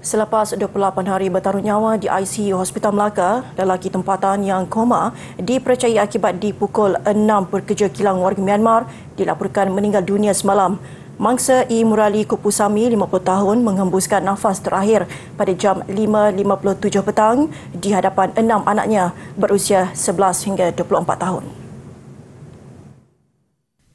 Selepas 28 hari bertaruh nyawa di ICU Hospital Melaka, lelaki tempatan yang koma dipercayai akibat dipukul 6 pekerja kilang warga Myanmar dilaporkan meninggal dunia semalam. Mangsa I. E. Murali Kupusami, 50 tahun, menghembuskan nafas terakhir pada jam 5.57 petang di hadapan enam anaknya berusia 11 hingga 24 tahun.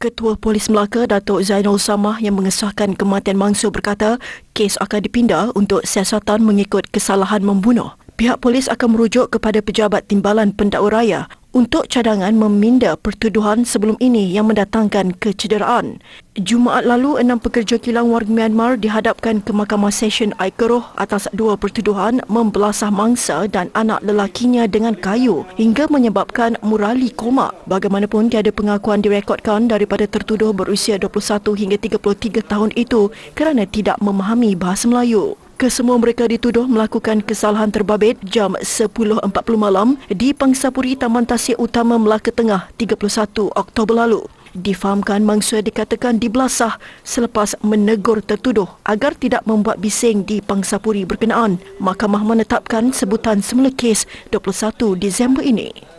Ketua Polis Melaka Datuk Zainul Samah yang mengesahkan kematian mangsa berkata kes akan dipindah untuk siasatan mengikut kesalahan membunuh. Pihak polis akan merujuk kepada pejabat timbalan pendakwa raya untuk cadangan meminda pertuduhan sebelum ini yang mendatangkan kecederaan. Jumaat lalu, enam pekerja kilang warga Myanmar dihadapkan ke Mahkamah Session Aikeroh atas dua pertuduhan membelasah mangsa dan anak lelakinya dengan kayu hingga menyebabkan murali koma. Bagaimanapun, tiada pengakuan direkodkan daripada tertuduh berusia 21 hingga 33 tahun itu kerana tidak memahami bahasa Melayu. Kesemua mereka dituduh melakukan kesalahan terbabit jam 10.40 malam di Pangsapuri Taman Tasik Utama Melaka Tengah 31 Oktober lalu. Difahamkan mangsa dikatakan dibelasah selepas menegur tertuduh agar tidak membuat bising di Pangsapuri berkenaan. Mahkamah menetapkan sebutan semula kes 21 Disember ini.